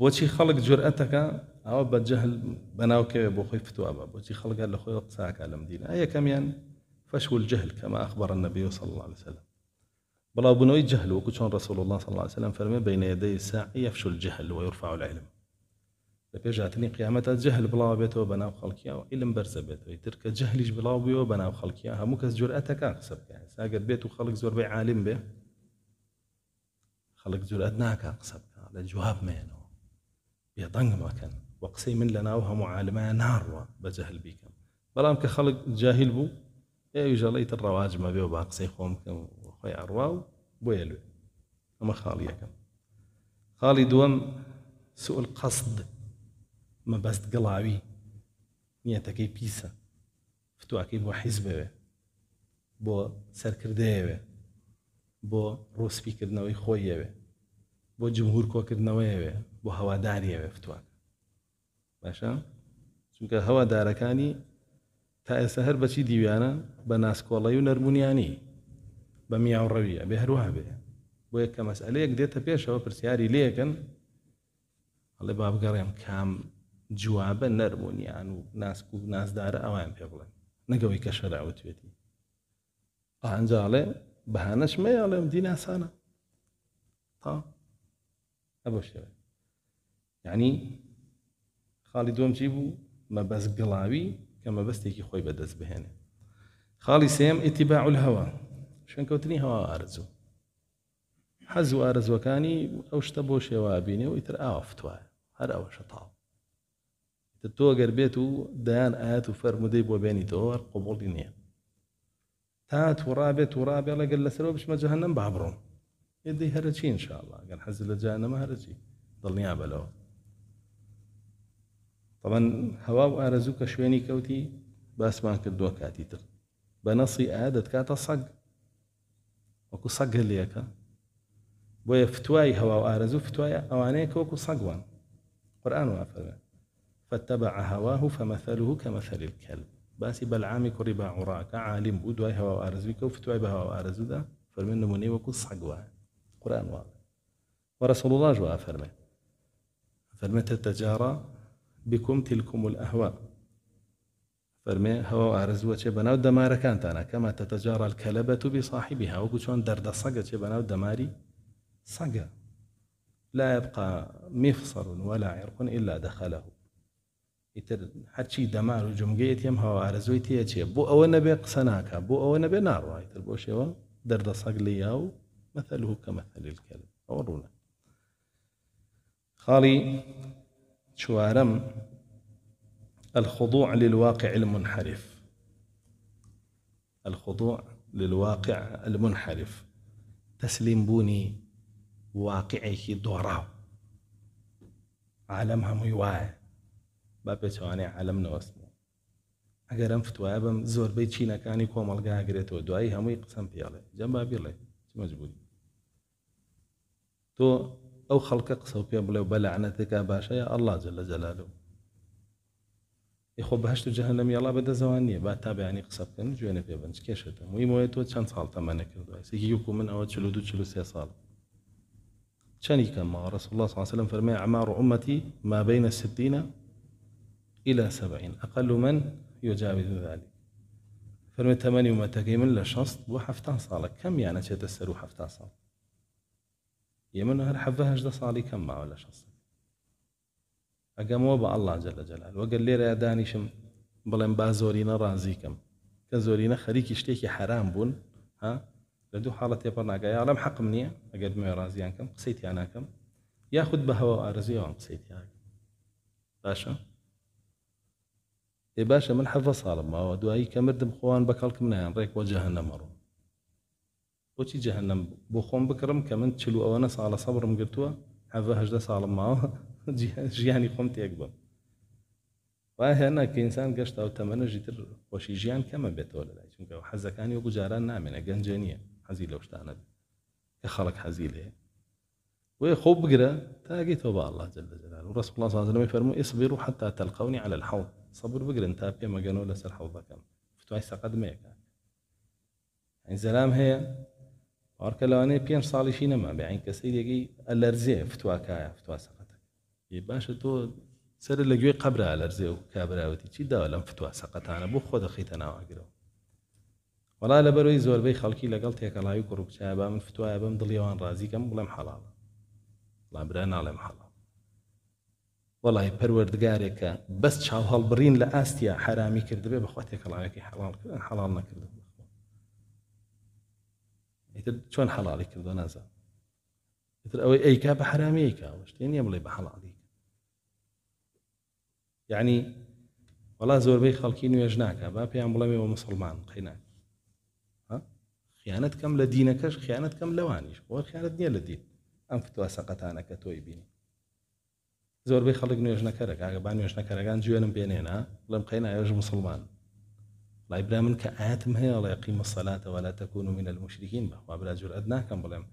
بۆچی خەڵک جورئەتەکە ئەوە بەجهل بەناوکەوێ بۆ خۆی فتووە خلق بۆچی خەڵگە لە على قساکە أي كم يعني فشو الجهل كما أخبر النبي صلى الله عليه وسلم بلا بنوي جهل وكتشون رسول الله صلى الله عليه وسلم فرمي بين يدي الساعة يفشو الجهل ويرفع العلم لبي جاتني قيامة جهل بلا بيتو بناو خلقيا وعلم برز بيتو ترك جهلش بلا بيو بناو خلقيا همو كس جرأتك أقسب يعني ساقر بيتو خلق زور بي عالم به خلق جرأت ناك أقسب لجواب مينو يضنگ ماکەن وە قسەی من لە ناو هەموو نار ناڕوە بەجهل بیکەم بەڵام کە خەڵک جاهل بوو ئێژەڵی تر ڕەواجمە بێ و با قسەی خۆم بکەم خۆی ئەڕوا و بۆیە لێ ئەمە خاڵی یەکەم خاڵی دووەم سوول قەسد مەبەست گڵاوی نیەتەکەی پیسە فتوواکەی بۆ حیز بوێ بو سەرکردەیەوێ بۆ ڕۆسپیکردنەوەی خۆیەوێ بۆ جمهور کۆکردنەوەیەوێ بۆ هەواداریەوێ فتوان باشە چونکە هەوادارەکانی تا ئێستا هەر بەچی دیویانە بە ناسکۆڵی و نەرمونیانی بە میاو ڕەویە بێ هەروها بێ بۆ یەک کە مەسئلەیەک دێتە پێشەوە پرسیاری لێکن هەڵێ با بگەڕێم کام جوابە نەرمونیان و ناسک و نازدارە ئەوان پێ بڵێن نەگەوەی کە شەراوتێتی ئەنجاڵێ بەهانەشمەیە ئەڵێم دیناسانە تا ئەبە شێوێ یعنی خاڵی دۆم چی بوو مەبەست گڵاوی کە مەبەستێکی خۆی بەدەست بهێنێ خاڵی سێم ئتیباع هەوە شوێنکەوتنی هەوا ئارزوو حەز و ئارزوەکانی ئەو شتە بۆ شێوە بینێ و ئیتر ئافتوایە هەر ئەوە شەتاڵ تۆ گەر بێت و دایان ئاەت و فەرمودەی بۆ بێنی تۆوەەر قوبڵی نییە تا توڕابێت و ڕابێ لەگەر لەسەرەوە بشمە جەهنم بابڕۆم يدي هرجي ان شاء الله قال حز لجهنم هرجي نيابه له طبعا هوا وارزوك شويني كوتي بس ما باسمان كاتي تر بنصي نەسی كاتا صق وكو صق اللي هەلەکە بۆیە فتوای هوا وارزو فتواي فتوایە ئەوانەیە کە وەکو سەگوان قورآن فاتبع هواه فمثله كمثل الكلب باسي بلعامي كربا عراك عالم بو دواي هوا وارزوي كو فتواي بهوا وارزو ده فرمن نموني وكو صقوان قرآن واضح ورسول الله جوا فرمي فرمي تتجارى بكم تلكم الأهواء فرمي هوا عرزوة بناو دمارة كانت أنا كما تتجارى الكلبة بصاحبها وكشون درد صقة بناو دماري صقة لا يبقى مفصل ولا عرق إلا دخله يتر هرچی دەمار و جمگەیت یم هەوارەزۆی تێچێ بۆ ئەوە نەبێ قسە ناکە بۆ ئەوە نەبێ ناڕایتر بۆ شێوە دەردەسەگ لە یا مثله كمثل الكلب أورونا خالي شوارم الخضوع للواقع المنحرف الخضوع للواقع المنحرف تسليم بوني واقعك دورا عالمها ميواه با پێچوانێ عەلمنەوە ئەسمە ئەگەر ئەم فتوایە زور زۆربەی چینەکانی کۆمەلگا ئەگرێتەوە دوایی هەمووی قسەم پێڵێ جەم با بیڵێ مەجبوری تو او خلق قصو بيا بلا بلا عنتك باشا يا الله جل جلاله يخو بهشت جهنم يلا بدا زواني با تابع يعني قصب كان جوين في بنت كيشت وي مويت و شان صال تما نكر بس هي يكون من اول تشلو دو تشلو سي صال شان يكن ما رسول الله صلى الله عليه وسلم فرمي اعمار امتي ما بين الستين الى سبعين اقل من يجاوز ذلك فرمي ثمانية ومتقيم بو حفتان صالك كم يعني تشتسر حفتان صالك يمن هر حفه هجده صالي كم ولا شخص اقاموا با الله جل جلاله وقال لي راداني شم بل با زۆرینە رازيكم كزورينا زۆرینە خەریکی حرام بون ها لدو حالة يبرنا تێپەر ناگای حق مني نییە ئەگەر بمێ ڕازیان قسيتي قسەی تیانناکەم یاخود بە هەوە باشا قسەی باشا من حەفە صالب ما ودو اي كمردم خوان بكالكم کەڵکم نیان وجهنا مرو خۆچی جهنم بۆ خۆم بکڕم کە من چلو ئەوەنە ساڵە سەبرم گرتووە هەهدە ساڵم ماوە ژیانی خۆم تێک بم وای هێنا کە ئینسان گەشتا و تەمەەژی تر خۆشی ژیان کەمە بێتەوە لەلای چونکە حەزەکانی وەکو جاران نامێنە گەنجە نییە حەزی لەو شتانە کە خەڵک حەزی لێ وێ خۆ بگرە تاگەیتەوە بە الله جل جلال و ڕست الله عليه وسلم يفرمو اصبروا حتى تلقوني على الحوض صبر بگرن تا پێمەگەنەوە لەسەر حوضەکەم فتوای سەقەت يعني زلام هي ئارکە لەوانەیە پێنج ساڵیشی نەما بەعین کەسی دەگەی ئەلەرزێ فتواکایە فتواسەقەتە باشە تۆ سەر لەگوێ قبرا ئەلەرزێ و کابراوەتی چی داوا لەم فتواسەقەتانە بۆ خۆ دەخیتە ناواگرەوە وڵا لەبەرەوەی زۆربەی خەڵکی لەگەڵ تێکەڵاوی کوڕکچای با من فتوایە بەم دڵیەوان ڕازیکەم بڵێم حەڵاڵ لابرا ناڵێم حەڵاڵ وڵی پەروەردگارێکە بەس چاو هەڵبڕین لە ئاستیا حرامی کردبێ بەخوا تێکەڵاوێکی حەڵال حەڵال نەکردبوو حلالي چۆن حەڵاڵی کردو نازان ئیتر ئەوەی ئەیکا بە حرامەیەکا شتێن نیە بڵێ يعني بە حەڵاڵی یعنی وڵا زۆربەی خەڵکی نوێژ ناکە با پێیان بڵێمەوە مسلمان قیناک خیانەت کەم لە دینەکەش خیانەت کەم لەوانیش بۆ خیانەت نییە لە دین ئەم فتووە سەقەتانەکە تۆی بینی زۆربەی خەڵک نوێژ نەکەرەکە ئەگە با نوێژ نەکەرەکان گوێنم بێنێنا لەم قینایەژ مسلمان لای برا منك کە هي الله يقيم الصلاة ولا تكون من المشركين منە المشرین بە وابرا كم ناکەم بڵێم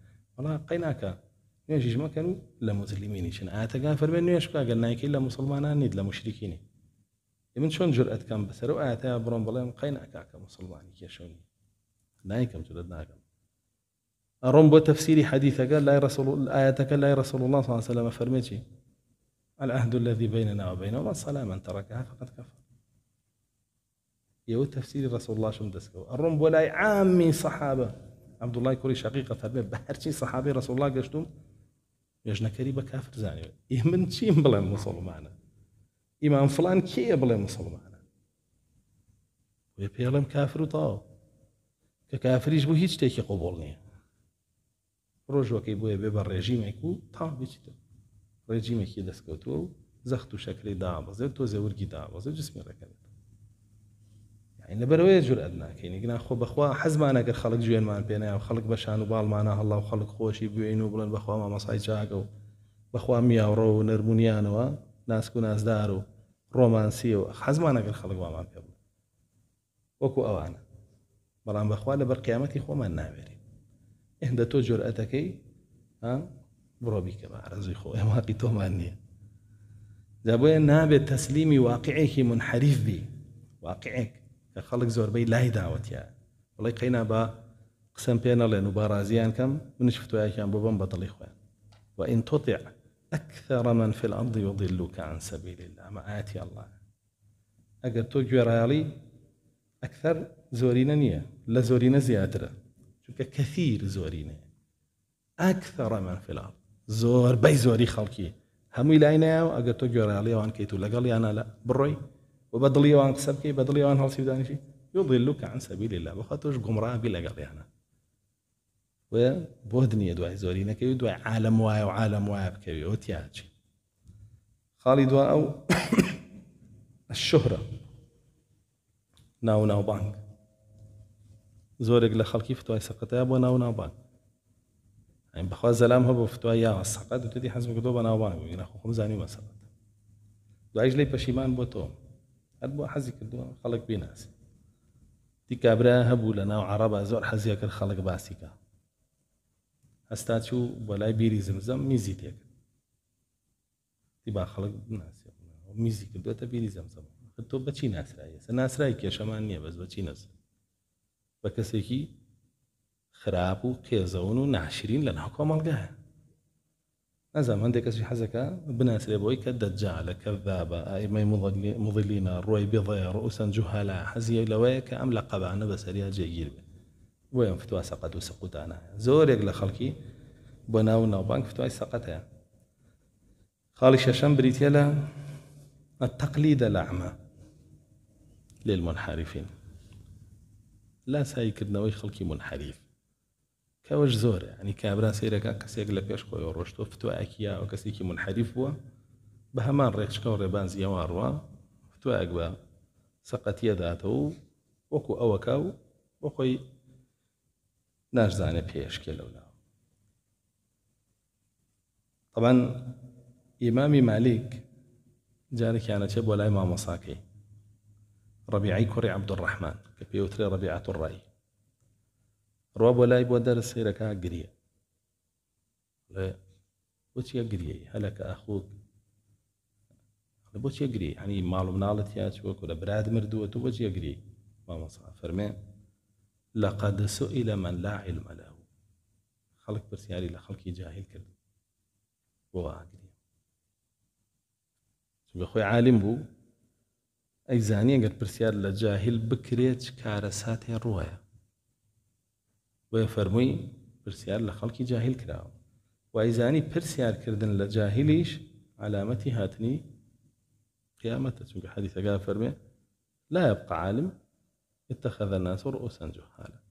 قيناك قەی ناکە كانوا لا مسلمين شن آتا چن ئاەتەکان فەرمێن نوێش بکگەل نایکی لە مسلمان نيد لا مشركين من چۆن جورئەتکەم بەسەر و ئاەتە بڕۆم بڵێم قەی ناکاکە مسلمانی کێشونی نایکەم جورت ناکەم ڕۆم بۆ تەفسیری حەدیثەکە لای قال لا رسول الله صلى الله عليه وسلم فرمتي العهد الذي بيننا وبين الصلاة من تركها فقد كفر يو تفسير رسول الله شم دسكو الروم بولاي عامي صحابة عبد الله كوري شقيقة فرمي بهرشي صحابي رسول الله قشتم يجنا كريبة كافر زاني يمن شيم بلا مسلمانة إمام فلان كي بلا مسلمانة ويبيلم كافر وطاو ككافريش بو هيج تيكي قبولني ڕۆژوەکەی بۆیە بێ بە ڕێژیمێک يكو تا بچیتە رجيم يكي دسكوتو زختو و شەکری دابەزێت تۆ زەورگی دابەزە جسمي ڕەکەنێت لەبەرەوەی جورئەت ناکەین گنا خۆ بەخوا حەزمانەگە خەڵک جوێنمان پێێنە و خەڵک بەشان و باڵمانە هەڵا و خەڵک خۆشی بوێن و بڵێن بەخوا مامەسای چاگە و بەخوا میاوڕۆ و نەرمونیانەوە ناسک و نازدار و ڕۆمانسی و حەزمانەگەر خەڵک وامان پێ بڵێ وەکو ئەوانە بەڵام بەخوا لە بەر قیامەتی خۆمان ناوێری هێندە تۆ جورئەتەکەی بڕۆ بیکە بە ڕزی خۆ ئەماقی تۆمان نییە جا بۆیە نابێت تەسلیمی واقعێکی منحریف بی واقعێک خلق خەڵک زۆربەی دعوت يا والله قينا با قسم پێ نەڵێن و بارازیان کەم منش فتوایەکیان بۆ بم بەدڵی اخوان وإن تطع أكثر من في الأرض يضلك عن سبيل الله ما آتي الله أجر تو جرالي أكثر زورينا نية لا زورينا زيادرة چونکە کەثیر زۆرینێ ئەکثەڕەمان فلام زۆر بەی زۆری خەڵکی هەمووی لای نایاو ئەگەر تۆ گۆراڵیەوان کەیت و لەگەڵ انا لا بروي وبدڵی ئەوان قسە بکەی بەدڵی ئەوان هەڵسی بدانیشی یڵیلوکە عن سبيل الله بخاطرش تۆش بلا قضي يعني. لەگەڵیانە وە بۆ دنیا دوای زۆری نەکەوی دوای عالم واي وعالم واي وایە بکەوی ئەو تیاچی خاڵی دوا ئەو ناو بانك زورك لخالكي خەڵکی سقطة سەقەتە بۆ ناو ناوبانگ يعني بخوا زەلام هەبوو فتوای یاوە سەقەت و تدی حەزم کردو بە ناوبانگ نەخۆ خۆم زانی مەسەقەت دوایش لی پەشیمان بۆ تۆم هەر حزي حەزی خلق خەڵک بیناسی كابرا هبو لنا لە زور حزي زۆر خلق کرد خەڵک باسیکە هەستا چوو بە لای بیری زمزەم میزی تێک دی با خەڵک بناسی میزی کردوێتە بیری زەمزەم تۆ بەچی ناسرایی سە ناسرای کێشەمان نییە بەس بەچی نەزم بە کەسێکی خراپ و قێزەون و ناشرین لە ناو أزم عندك أشي حزكا بناس لبويك الدجالة كذابة أئمة مضلين روي بضيع رؤوسا جهالا حزي لويك أم لقبة أنا بسريا جيل وين فتوى سقط وسقط أنا زور يقل خلقي بناو نوبانك فتوى سقطها خالي ششم بريتيلا التقليد الأعمى للمنحرفين لا سايكرنا وي خلقي منحرف کەەوەش زۆرە ئەنی کابرا سیرەکە کەسێک لە پێش خۆی ڕۆشتۆ فتوایەکی یا و کەسێکی منحریف بووە بە هەمان ڕێکشکە و ڕێبانزی ئەوە ڕوە فتوایەک بە سەقەتیەداتەوە و وەکو ئەوەکە و بۆ خۆی ناشزانە پێشکێ لەولا طبعاً ئیمامی مالیک جارێکیانەچێ بۆ لای مامۆساکەی ڕبیعی کوڕی عبدوڕحمان کە پێوترێ ڕبیعات و ڕای ڕوا بۆ لای بۆ دەرە سیرەکە گریە لێ بۆچیە گریەی هەلەکە ئەخۆک بۆچیە گری هەنی يعني و مناڵەت يا شو كده براد مردوة تو بۆچیە ما مامەسا فەرمێ لقد سئل من لا علم له خەڵک برسياري لە جاهل کرد بۆ ئاگری بە عالم بو أي زانية قد برسيار لجاهل جاهل كارسات الرواية وفرمووی پرسیار لە خەڵکی جاهل کراوە وایزانی پرسیارکردن لە جاهلیش علامەتی هاتنی قیامەتە چونکە حەدیثەکە فەرمێ لا يبقى عالم اتخذ الناس رؤوسا جهالا